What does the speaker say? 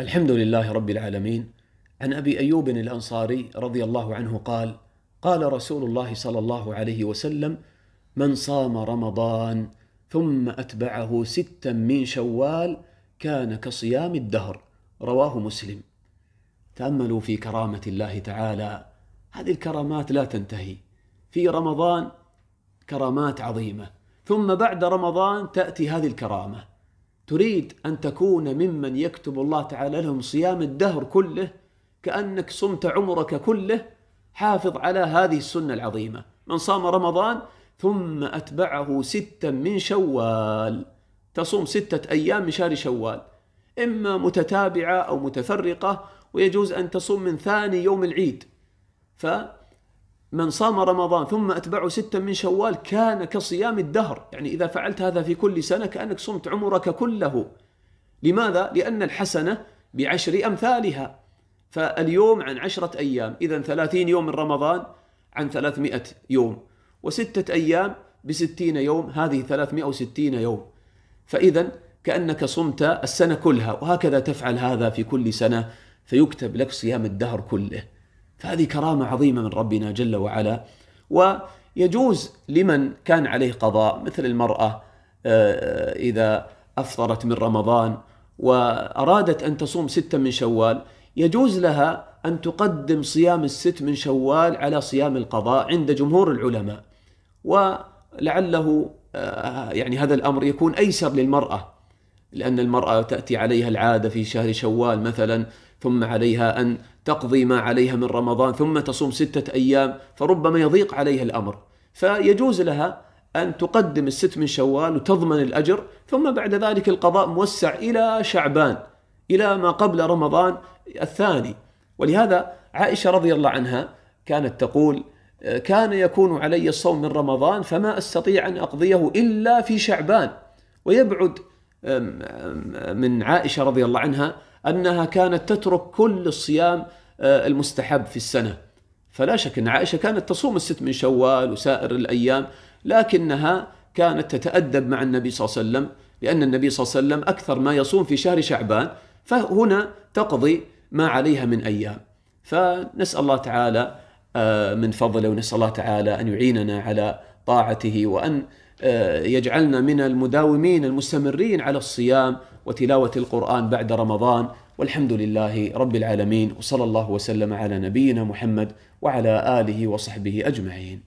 الحمد لله رب العالمين عن ابي ايوب الانصاري رضي الله عنه قال قال رسول الله صلى الله عليه وسلم من صام رمضان ثم اتبعه ستا من شوال كان كصيام الدهر رواه مسلم تاملوا في كرامه الله تعالى هذه الكرامات لا تنتهي في رمضان كرامات عظيمه ثم بعد رمضان تاتي هذه الكرامه تريد أن تكون ممن يكتب الله تعالى لهم صيام الدهر كله كأنك صمت عمرك كله حافظ على هذه السنة العظيمة من صام رمضان ثم أتبعه ستا من شوال تصوم ستة أيام من شهر شوال إما متتابعة أو متفرقة ويجوز أن تصوم من ثاني يوم العيد ف من صام رمضان ثم أتبعه ستا من شوال كان كصيام الدهر يعني إذا فعلت هذا في كل سنة كأنك صمت عمرك كله لماذا؟ لأن الحسنة بعشر أمثالها فاليوم عن عشرة أيام إذا ثلاثين يوم من رمضان عن ثلاثمائة يوم وستة أيام بستين يوم هذه ثلاثمائة وستين يوم فإذا كأنك صمت السنة كلها وهكذا تفعل هذا في كل سنة فيكتب لك صيام الدهر كله فهذه كرامة عظيمة من ربنا جل وعلا ويجوز لمن كان عليه قضاء مثل المرأة آه، آه، إذا أفطرت من رمضان وأرادت أن تصوم ستة من شوال يجوز لها أن تقدم صيام الست من شوال على صيام القضاء عند جمهور العلماء ولعله آه، يعني هذا الأمر يكون أيسر للمرأة لأن المرأة تأتي عليها العادة في شهر شوال مثلا ثم عليها أن تقضي ما عليها من رمضان ثم تصوم ستة أيام فربما يضيق عليها الأمر فيجوز لها أن تقدم الست من شوال وتضمن الأجر ثم بعد ذلك القضاء موسع إلى شعبان إلى ما قبل رمضان الثاني ولهذا عائشة رضي الله عنها كانت تقول كان يكون علي الصوم من رمضان فما استطيع ان اقضيه الا في شعبان ويبعد من عائشه رضي الله عنها أنها كانت تترك كل الصيام آه، المستحب في السنة فلا شك أن عائشة كانت تصوم الست من شوال وسائر الأيام لكنها كانت تتأدب مع النبي صلى الله عليه وسلم لأن النبي صلى الله عليه وسلم أكثر ما يصوم في شهر شعبان فهنا تقضي ما عليها من أيام فنسأل الله تعالى آه، من فضله ونسأل الله تعالى أن يعيننا على طاعته وأن آه، يجعلنا من المداومين المستمرين على الصيام وتلاوة القرآن بعد رمضان والحمد لله رب العالمين وصلى الله وسلم على نبينا محمد وعلى آله وصحبه أجمعين